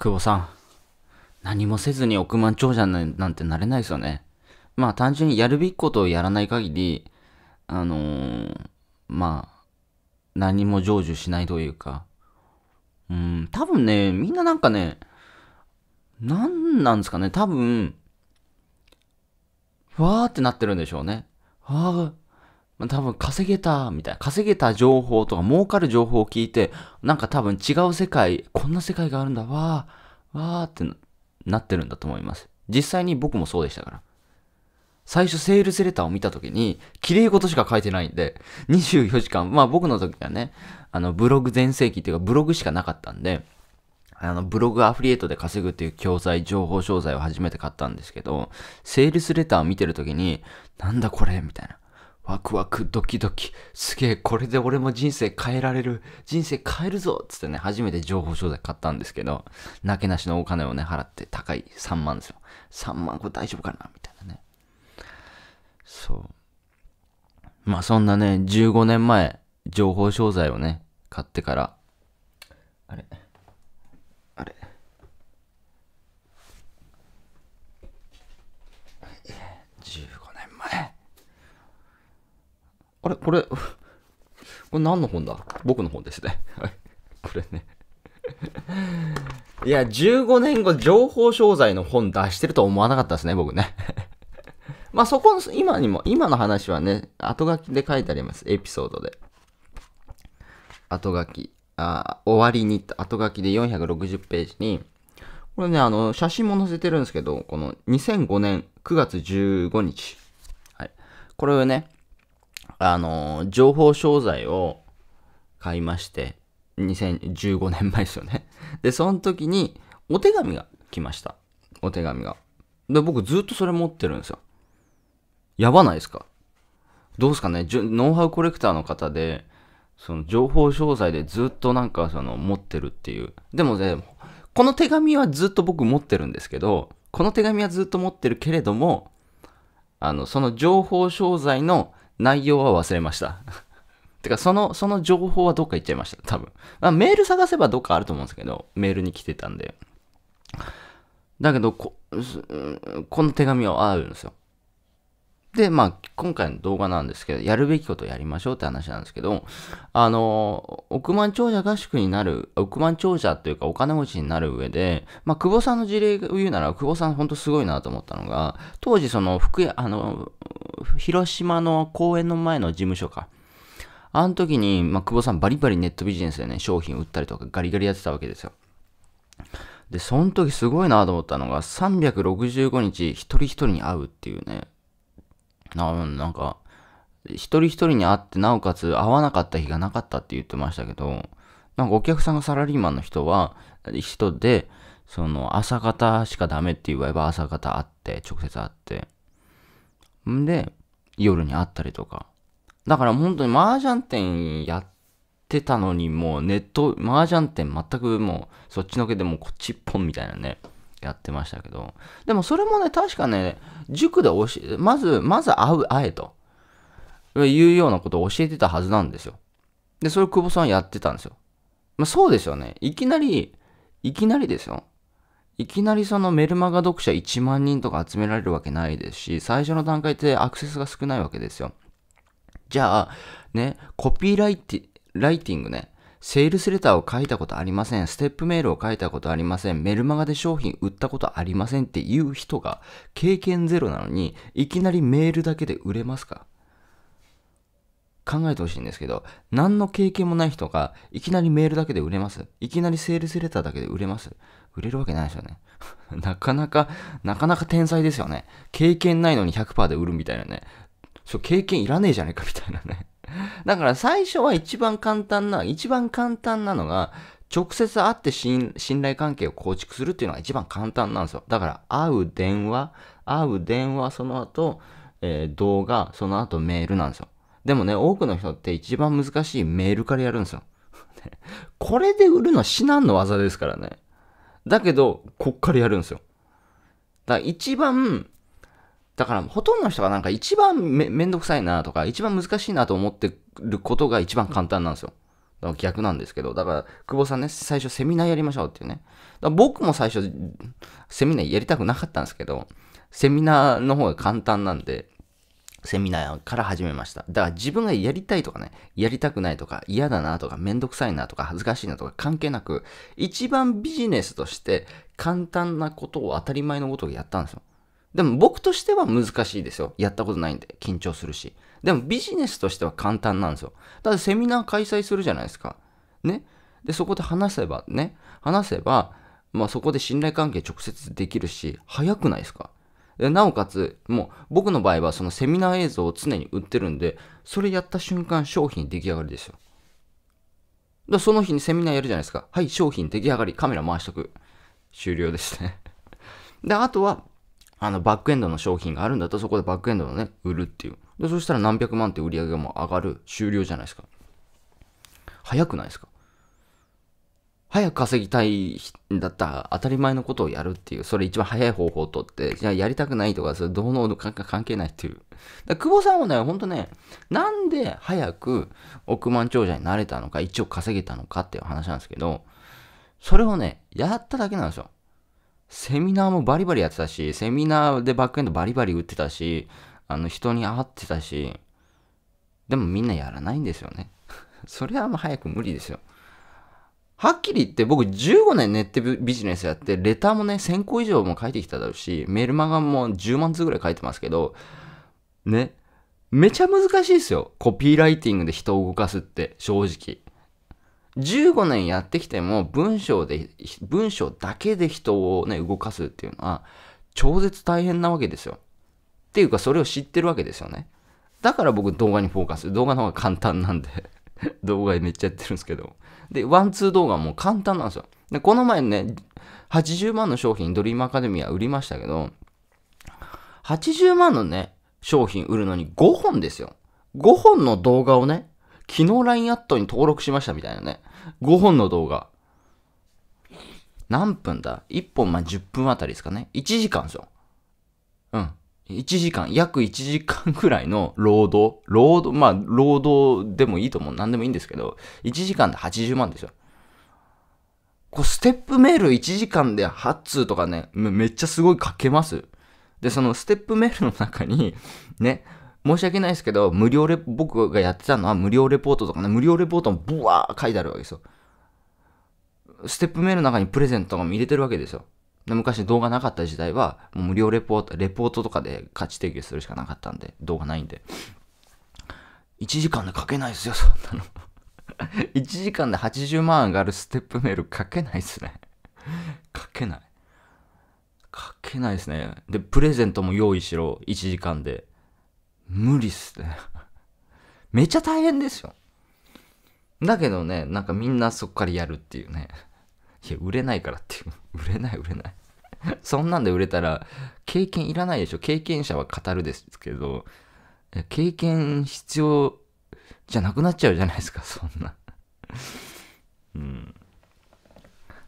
久保さん、何もせずに億万長者なんてなれないですよね。まあ単純にやるべきことをやらない限り、あのー、まあ、何も成就しないというか、うん、多分ね、みんななんかね、何なんですかね、多分、わーってなってるんでしょうね。はー、まあ、多分稼げた、みたいな。稼げた情報とか儲かる情報を聞いて、なんか多分違う世界、こんな世界があるんだ、わー、わーってなってるんだと思います。実際に僕もそうでしたから。最初セールスレターを見た時に、綺麗事しか書いてないんで、24時間、まあ僕の時はね、あのブログ全盛期っていうかブログしかなかったんで、あの、ブログアフリエイトで稼ぐっていう教材、情報商材を初めて買ったんですけど、セールスレターを見てる時に、なんだこれみたいな。ワクワクドキドキすげえこれで俺も人生変えられる人生変えるぞっつってね初めて情報商材買ったんですけどなけなしのお金をね払って高い3万ですよ3万これ大丈夫かなみたいなねそうまあそんなね15年前情報商材をね買ってからあれあれあれこれ、これ何の本だ僕の本ですね。はい。これね。いや、15年後、情報商材の本出してると思わなかったですね、僕ね。まあそこの、今にも、今の話はね、後書きで書いてあります。エピソードで。後書き。あ終わりに、後書きで460ページに、これね、あの、写真も載せてるんですけど、この2005年9月15日。はい。これをね、あの、情報商材を買いまして、2015年前ですよね。で、その時にお手紙が来ました。お手紙が。で、僕ずっとそれ持ってるんですよ。やばないですかどうですかねノウハウコレクターの方で、その情報商材でずっとなんかその持ってるっていう。でもね、この手紙はずっと僕持ってるんですけど、この手紙はずっと持ってるけれども、あの、その情報商材の内容は忘れました。てか、その、その情報はどっか行っちゃいました。多分。まあ、メール探せばどっかあると思うんですけど、メールに来てたんで。だけど、こ、この手紙はあるんですよ。で、まあ、今回の動画なんですけど、やるべきことをやりましょうって話なんですけど、あの、億万長者合宿になる、億万長者というかお金持ちになる上で、まあ、久保さんの事例を言うなら、久保さん本当すごいなと思ったのが、当時その、福屋、あの、広島の公園の前の事務所か。あの時に、まあ、久保さんバリバリネットビジネスでね、商品売ったりとかガリガリやってたわけですよ。で、その時すごいなと思ったのが、365日一人一人に会うっていうね、ななんか、一人一人に会って、なおかつ会わなかった日がなかったって言ってましたけど、なんかお客さんがサラリーマンの人は、人で、その朝方しかダメって言えば朝方会って、直接会って、んで、夜に会ったりとか。だから本当に麻雀店やってたのに、もうネット、麻雀店全くもうそっちのけでもこっち一本みたいなね、やってましたけど。でもそれもね、確かね、塾で教え、まず、まず会う、会えと。いうようなことを教えてたはずなんですよ。で、それ久保さんやってたんですよ。まあ、そうですよね。いきなり、いきなりですよ。いきなりそのメルマガ読者1万人とか集められるわけないですし、最初の段階ってアクセスが少ないわけですよ。じゃあ、ね、コピーライティングね、セールスレターを書いたことありません。ステップメールを書いたことありません。メルマガで商品売ったことありませんっていう人が経験ゼロなのに、いきなりメールだけで売れますか考えてほしいんですけど、何の経験もない人が、いきなりメールだけで売れますいきなりセールスレターだけで売れます売れるわけないですよね。なかなか、なかなか天才ですよね。経験ないのに100%で売るみたいなね。そう、経験いらねえじゃねえかみたいなね。だから最初は一番簡単な、一番簡単なのが、直接会って信頼関係を構築するっていうのが一番簡単なんですよ。だから会う電話、会う電話、その後、えー、動画、その後メールなんですよ。でもね、多くの人って一番難しいメールからやるんですよ。これで売るのは至難の技ですからね。だけど、こっからやるんですよ。だから一番、だからほとんどの人がなんか一番めめんどくさいなとか、一番難しいなと思ってることが一番簡単なんですよ。だから逆なんですけど、だから、久保さんね、最初セミナーやりましょうっていうね。だ僕も最初、セミナーやりたくなかったんですけど、セミナーの方が簡単なんで、セミナーから始めました。だから自分がやりたいとかね、やりたくないとか、嫌だなとか、めんどくさいなとか、恥ずかしいなとか関係なく、一番ビジネスとして簡単なことを当たり前のことをやったんですよ。でも僕としては難しいですよ。やったことないんで、緊張するし。でもビジネスとしては簡単なんですよ。だってセミナー開催するじゃないですか。ね。で、そこで話せばね、話せば、まあそこで信頼関係直接できるし、早くないですかでなおかつ、もう僕の場合はそのセミナー映像を常に売ってるんで、それやった瞬間商品出来上がりですよ。でその日にセミナーやるじゃないですか。はい、商品出来上がり、カメラ回しとく。終了ですね で、あとは、あの、バックエンドの商品があるんだったらそこでバックエンドのね、売るっていう。で、そしたら何百万って売り上げも上がる。終了じゃないですか。早くないですか早く稼ぎたいんだったら当たり前のことをやるっていう、それ一番早い方法をとって、じゃあやりたくないとか、それどうのか関係ないっていう。だ久保さんはね、ほんとね、なんで早く億万長者になれたのか、一応稼げたのかっていう話なんですけど、それをね、やっただけなんですよ。セミナーもバリバリやってたし、セミナーでバックエンドバリバリ打ってたし、あの人に会ってたし、でもみんなやらないんですよね。それはもう早く無理ですよ。はっきり言って僕15年ネットビジネスやって、レターもね、1000個以上も書いてきただろうし、メールマガも10万通ぐらい書いてますけど、ね、めちゃ難しいですよ。コピーライティングで人を動かすって、正直。15年やってきても文章で、文章だけで人をね、動かすっていうのは、超絶大変なわけですよ。っていうか、それを知ってるわけですよね。だから僕動画にフォーカス。動画の方が簡単なんで 動画めっちゃやってるんですけど。で、ワンツー動画も簡単なんですよ。で、この前ね、80万の商品、ドリームアカデミーは売りましたけど、80万のね、商品売るのに5本ですよ。5本の動画をね、昨日 LINE アットに登録しましたみたいなね。5本の動画。何分だ ?1 本まあ10分あたりですかね。1時間ですよ。うん。1時間、約1時間くらいの労働、労働、まあ、労働でもいいと思う。何でもいいんですけど、1時間で80万ですよ。こう、ステップメール1時間で8通とかね、めっちゃすごい書けます。で、そのステップメールの中に、ね、申し訳ないですけど、無料レ、僕がやってたのは無料レポートとかね、無料レポートもブワー書いてあるわけですよ。ステップメールの中にプレゼントとかも入れてるわけですよ。昔動画なかった時代は、無料レポート、レポートとかで価値提供するしかなかったんで、動画ないんで。1時間で書けないですよ、そんなの。1 時間で80万上がるステップメール書けないっすね。書けない。書けないですね。で、プレゼントも用意しろ、1時間で。無理っすね。めっちゃ大変ですよ。だけどね、なんかみんなそっからやるっていうね。いや、売れないからっていう。売れない、売れない。そんなんで売れたら、経験いらないでしょ。経験者は語るですけど、経験必要じゃなくなっちゃうじゃないですか、そんな。うん。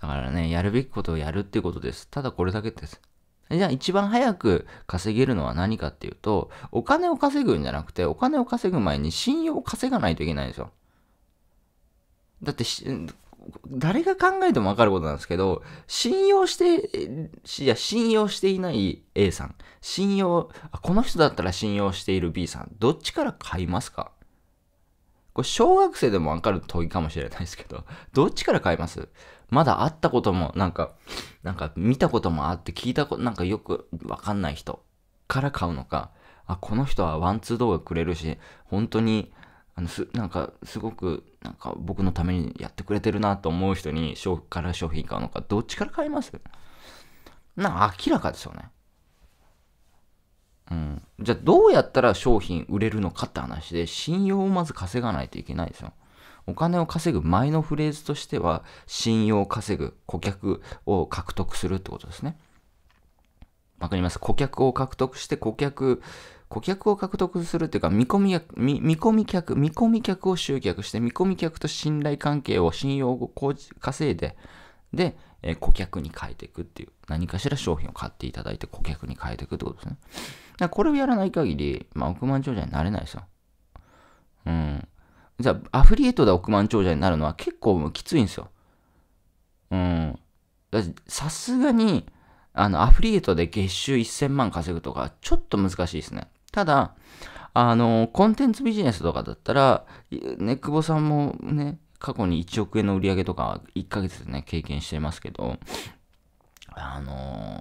だからね、やるべきことをやるっていうことです。ただこれだけです。じゃあ一番早く稼げるのは何かっていうと、お金を稼ぐんじゃなくて、お金を稼ぐ前に信用を稼がないといけないんですよ。だって誰が考えてもわかることなんですけど、信用して、いや、信用していない A さん、信用、あこの人だったら信用している B さん、どっちから買いますかこれ、小学生でもわかる問いかもしれないですけど、どっちから買いますまだ会ったことも、なんか、なんか見たこともあって聞いたこと、なんかよくわかんない人から買うのか、あ、この人はワンツー動画くれるし、本当にあのすなんかすごくなんか僕のためにやってくれてるなと思う人に商から商品買うのかどっちから買いますなんか明らかですよね。うん、じゃあどうやったら商品売れるのかって話で信用をまず稼がないといけないですよ。お金を稼ぐ前のフレーズとしては信用を稼ぐ顧客を獲得するってことですね。わかります顧客を獲得して顧客顧客を獲得するっていうか、見込み客、見込み客、見込み客を集客して、見込み客と信頼関係を信用を稼いで、で、え顧客に変えていくっていう、何かしら商品を買っていただいて顧客に変えていくってことですね。だこれをやらない限り、まあ、億万長者になれないですよ。うん。じゃあ、アフリエイトで億万長者になるのは結構きついんですよ。うん。さすがに、あの、アフリエイトで月収1000万稼ぐとか、ちょっと難しいですね。ただ、あの、コンテンツビジネスとかだったら、ね、久保さんもね、過去に1億円の売り上げとか1ヶ月でね、経験してますけど、あの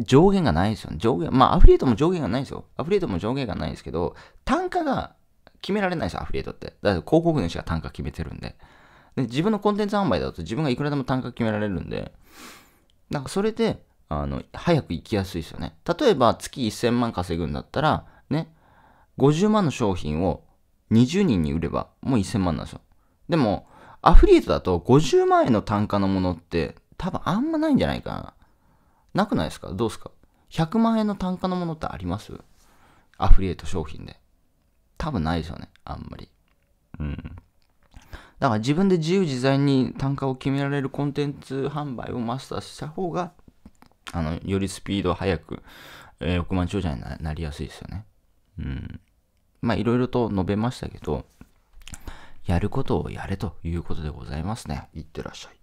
ー、上限がないですよ、ね。上限。まあ、アフリエイトも上限がないですよ。アフリエイトも上限がないですけど、単価が決められないですよ、アフリエイトって。だって広告主が単価決めてるんで。で、自分のコンテンツ販売だと自分がいくらでも単価決められるんで、なんかそれで、あの、早く行きやすいですよね。例えば月1000万稼ぐんだったら、ね、50万の商品を20人に売ればもう1000万なんですよ。でも、アフリエイトだと50万円の単価のものって多分あんまないんじゃないかな。なくないですかどうですか ?100 万円の単価のものってありますアフリエイト商品で。多分ないですよね。あんまり。うん。だから自分で自由自在に単価を決められるコンテンツ販売をマスターした方があの、よりスピード速く、えー、億万長者になりやすいですよね。うん。まあ、いろいろと述べましたけど、やることをやれということでございますね。いってらっしゃい。